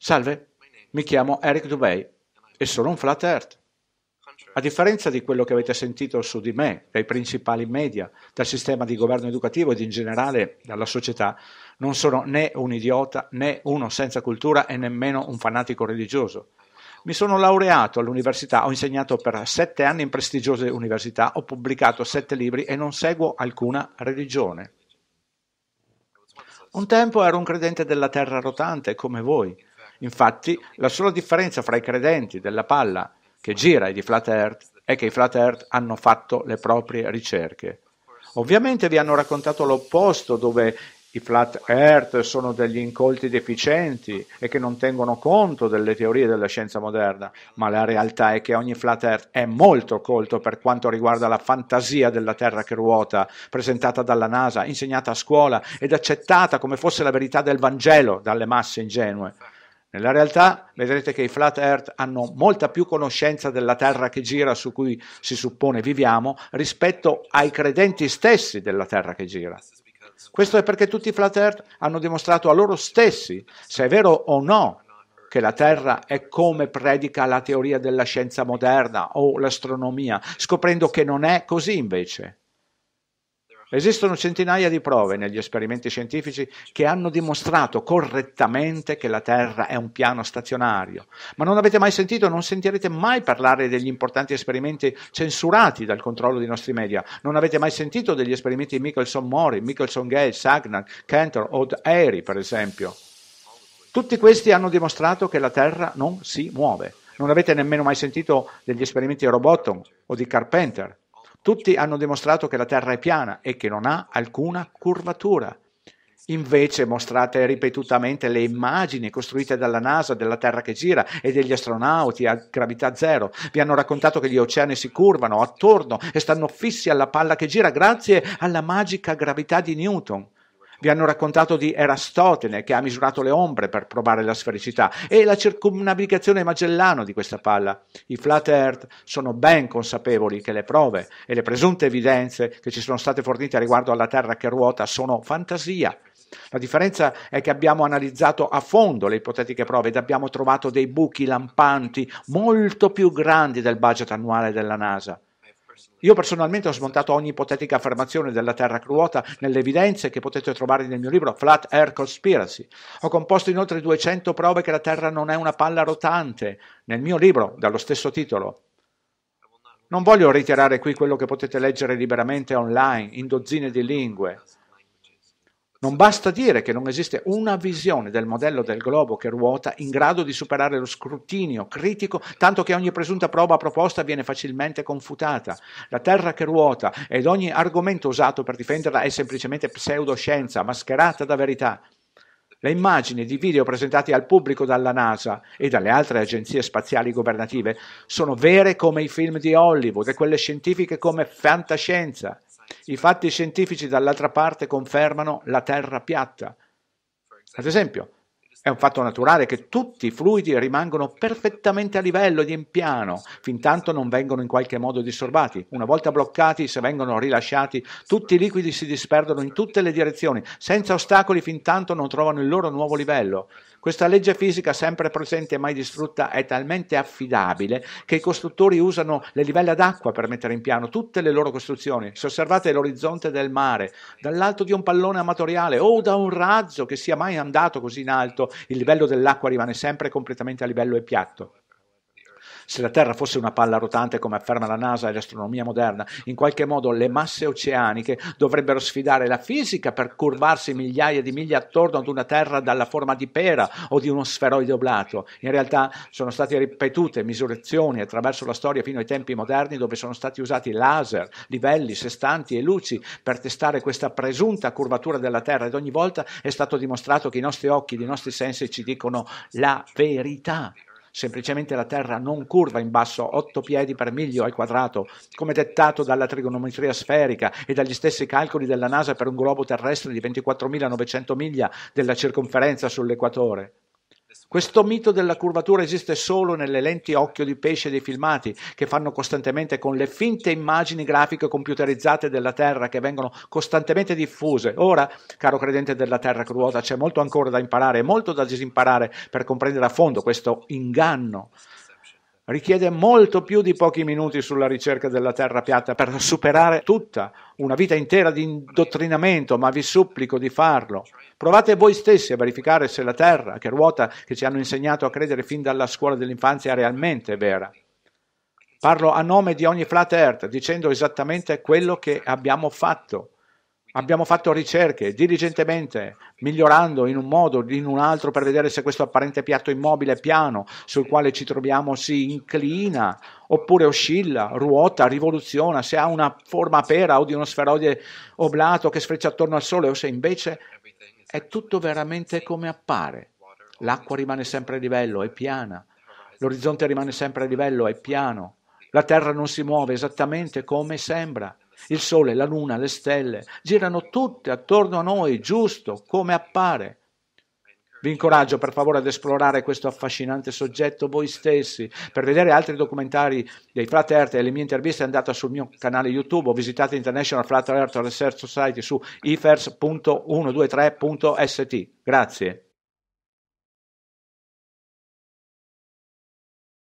Salve, mi chiamo Eric Dubey e sono un flat earth. A differenza di quello che avete sentito su di me, dai principali media, dal sistema di governo educativo ed in generale dalla società, non sono né un idiota né uno senza cultura e nemmeno un fanatico religioso. Mi sono laureato all'università, ho insegnato per sette anni in prestigiose università, ho pubblicato sette libri e non seguo alcuna religione. Un tempo ero un credente della terra rotante, come voi, Infatti, la sola differenza fra i credenti della palla che gira e di Flat Earth è che i Flat Earth hanno fatto le proprie ricerche. Ovviamente vi hanno raccontato l'opposto, dove i flat earth sono degli incolti deficienti e che non tengono conto delle teorie della scienza moderna, ma la realtà è che ogni flat earth è molto colto per quanto riguarda la fantasia della Terra che ruota, presentata dalla NASA, insegnata a scuola ed accettata come fosse la verità del Vangelo dalle masse ingenue. Nella realtà vedrete che i flat earth hanno molta più conoscenza della terra che gira su cui si suppone viviamo rispetto ai credenti stessi della terra che gira. Questo è perché tutti i flat earth hanno dimostrato a loro stessi se è vero o no che la Terra è come predica la teoria della scienza moderna o l'astronomia, scoprendo che non è così invece. Esistono centinaia di prove negli esperimenti scientifici che hanno dimostrato correttamente che la Terra è un piano stazionario, ma non avete mai sentito, non sentirete mai parlare degli importanti esperimenti censurati dal controllo dei nostri media, non avete mai sentito degli esperimenti di Michelson-Mori, Michelson-Gay, Sagnan, Cantor o Airy per esempio. Tutti questi hanno dimostrato che la Terra non si muove. Non avete nemmeno mai sentito degli esperimenti di Roboton o di Carpenter, tutti hanno dimostrato che la Terra è piana e che non ha alcuna curvatura. Invece mostrate ripetutamente le immagini costruite dalla NASA della Terra che gira e degli astronauti a gravità zero. Vi hanno raccontato che gli oceani si curvano attorno e stanno fissi alla palla che gira grazie alla magica gravità di Newton. Vi hanno raccontato di Erastotene che ha misurato le ombre per provare la sfericità e la circumnavigazione Magellano di questa palla. I flat earth sono ben consapevoli che le prove e le presunte evidenze che ci sono state fornite riguardo alla Terra che ruota sono fantasia. La differenza è che abbiamo analizzato a fondo le ipotetiche prove ed abbiamo trovato dei buchi lampanti molto più grandi del budget annuale della NASA. Io personalmente ho smontato ogni ipotetica affermazione della Terra cruota nelle evidenze che potete trovare nel mio libro Flat Air Conspiracy. Ho composto inoltre 200 prove che la Terra non è una palla rotante, nel mio libro, dallo stesso titolo. Non voglio reiterare qui quello che potete leggere liberamente online, in dozzine di lingue. Non basta dire che non esiste una visione del modello del globo che ruota in grado di superare lo scrutinio critico, tanto che ogni presunta prova proposta viene facilmente confutata. La Terra che ruota ed ogni argomento usato per difenderla è semplicemente pseudoscienza, mascherata da verità. Le immagini di video presentati al pubblico dalla NASA e dalle altre agenzie spaziali governative sono vere come i film di Hollywood e quelle scientifiche come fantascienza. I fatti scientifici dall'altra parte confermano la Terra piatta. Ad esempio, è un fatto naturale che tutti i fluidi rimangono perfettamente a livello di impiano, fin tanto non vengono in qualche modo disturbati. Una volta bloccati, se vengono rilasciati, tutti i liquidi si disperdono in tutte le direzioni, senza ostacoli fin tanto non trovano il loro nuovo livello. Questa legge fisica, sempre presente e mai distrutta, è talmente affidabile che i costruttori usano le livelle d'acqua per mettere in piano tutte le loro costruzioni. Se osservate l'orizzonte del mare, dall'alto di un pallone amatoriale o da un razzo che sia mai andato così in alto, il livello dell'acqua rimane sempre completamente a livello e piatto se la Terra fosse una palla rotante come afferma la NASA e l'astronomia moderna, in qualche modo le masse oceaniche dovrebbero sfidare la fisica per curvarsi migliaia di miglia attorno ad una Terra dalla forma di pera o di uno sferoide oblato. In realtà sono state ripetute misurazioni attraverso la storia fino ai tempi moderni dove sono stati usati laser, livelli, sestanti e luci per testare questa presunta curvatura della Terra ed ogni volta è stato dimostrato che i nostri occhi, i nostri sensi ci dicono la verità semplicemente la Terra non curva in basso 8 piedi per miglio al quadrato, come dettato dalla trigonometria sferica e dagli stessi calcoli della NASA per un globo terrestre di 24.900 miglia della circonferenza sull'equatore. Questo mito della curvatura esiste solo nelle lenti occhio di pesce dei filmati, che fanno costantemente con le finte immagini grafiche computerizzate della Terra, che vengono costantemente diffuse. Ora, caro credente della Terra cruota, c'è molto ancora da imparare e molto da disimparare per comprendere a fondo questo inganno richiede molto più di pochi minuti sulla ricerca della terra piatta per superare tutta una vita intera di indottrinamento, ma vi supplico di farlo. Provate voi stessi a verificare se la terra che ruota, che ci hanno insegnato a credere fin dalla scuola dell'infanzia, è realmente vera. Parlo a nome di ogni flat earth, dicendo esattamente quello che abbiamo fatto. Abbiamo fatto ricerche diligentemente, migliorando in un modo o in un altro per vedere se questo apparente piatto immobile piano sul quale ci troviamo si inclina oppure oscilla, ruota, rivoluziona, se ha una forma pera o di uno sferoide oblato che sfreccia attorno al Sole o se invece è tutto veramente come appare. L'acqua rimane sempre a livello, è piana, l'orizzonte rimane sempre a livello, è piano, la Terra non si muove esattamente come sembra il sole, la luna, le stelle girano tutte attorno a noi, giusto come appare. Vi incoraggio per favore ad esplorare questo affascinante soggetto voi stessi. Per vedere altri documentari dei Flat Earth e le mie interviste andate sul mio canale YouTube o visitate International Flat Earth Research Society su ifers.123.st. Grazie.